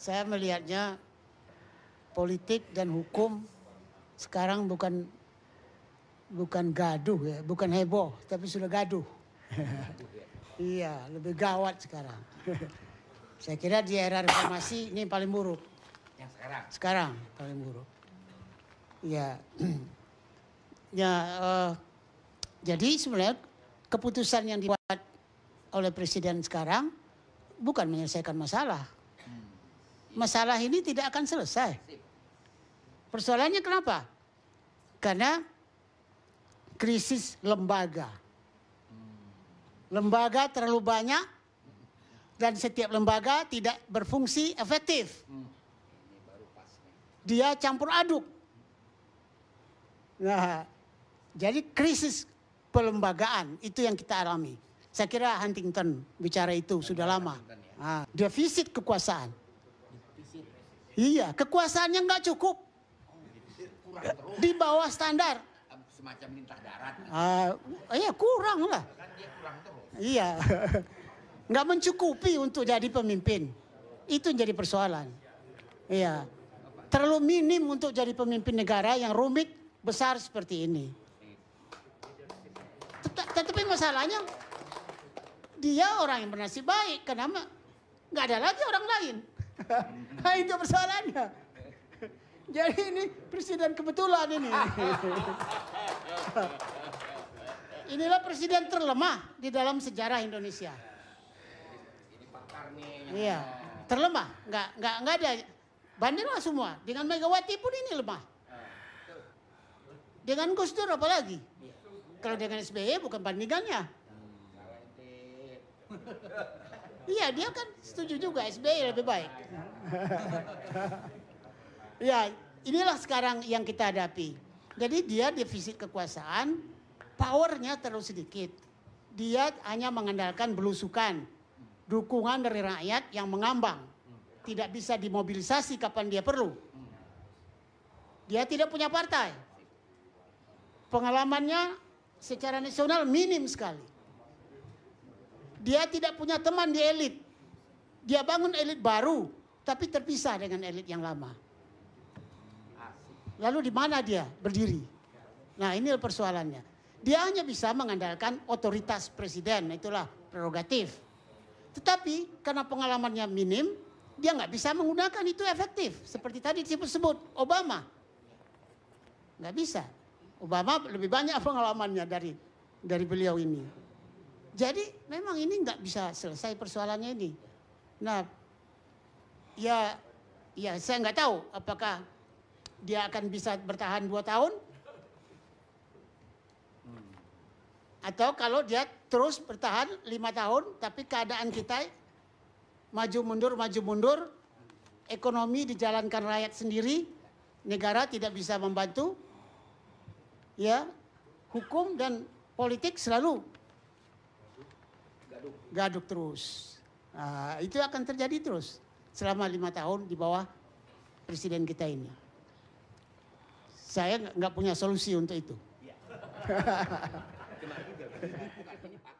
saya melihatnya politik dan hukum sekarang bukan bukan gaduh ya, bukan heboh, tapi sudah gaduh. iya, lebih gawat sekarang. saya kira di era reformasi ini paling buruk. Yang sekarang. Sekarang paling buruk. Iya. ya, uh, jadi sebenarnya keputusan yang dibuat oleh presiden sekarang bukan menyelesaikan masalah, masalah ini tidak akan selesai. Persoalannya kenapa? Karena krisis lembaga. Lembaga terlalu banyak dan setiap lembaga tidak berfungsi efektif. Dia campur aduk. Nah, jadi krisis pelembagaan itu yang kita alami. Saya kira Huntington bicara itu sudah lama. Nah, defisit kekuasaan. Iya, kekuasaannya nggak cukup. Di bawah standar. Semacam lintah darat. Uh, iya, kurang lah. Kan iya. nggak mencukupi untuk jadi pemimpin. Itu jadi persoalan. Iya. Terlalu minim untuk jadi pemimpin negara yang rumit besar seperti ini. Tetapi masalahnya dia orang yang bernasib baik, kenapa nggak ada lagi orang lain? nah, itu persoalannya. Jadi ini presiden kebetulan ini. Inilah presiden terlemah di dalam sejarah Indonesia. Iya, terlemah. Nggak, nggak, nggak ada. Bandinglah semua. Dengan Megawati pun ini lemah. Dengan Gus Dur apalagi? Iya. Kalau dengan SBY bukan bandingannya. Hmm, Iya, dia kan setuju juga SBY lebih baik. Iya, inilah sekarang yang kita hadapi. Jadi dia defisit kekuasaan, powernya terlalu sedikit. Dia hanya mengandalkan belusukan, dukungan dari rakyat yang mengambang. Tidak bisa dimobilisasi kapan dia perlu. Dia tidak punya partai. Pengalamannya secara nasional minim sekali dia tidak punya teman di elit. Dia bangun elit baru, tapi terpisah dengan elit yang lama. Lalu di mana dia berdiri? Nah ini persoalannya. Dia hanya bisa mengandalkan otoritas presiden, itulah prerogatif. Tetapi karena pengalamannya minim, dia nggak bisa menggunakan itu efektif. Seperti tadi disebut-sebut Obama. Nggak bisa. Obama lebih banyak pengalamannya dari dari beliau ini. Jadi memang ini nggak bisa selesai persoalannya ini. Nah, ya, ya saya nggak tahu apakah dia akan bisa bertahan dua tahun atau kalau dia terus bertahan lima tahun tapi keadaan kita maju mundur maju mundur ekonomi dijalankan rakyat sendiri negara tidak bisa membantu ya hukum dan politik selalu Gaduk. terus. Nah, itu akan terjadi terus selama lima tahun di bawah presiden kita ini. Saya nggak punya solusi untuk itu. Ya.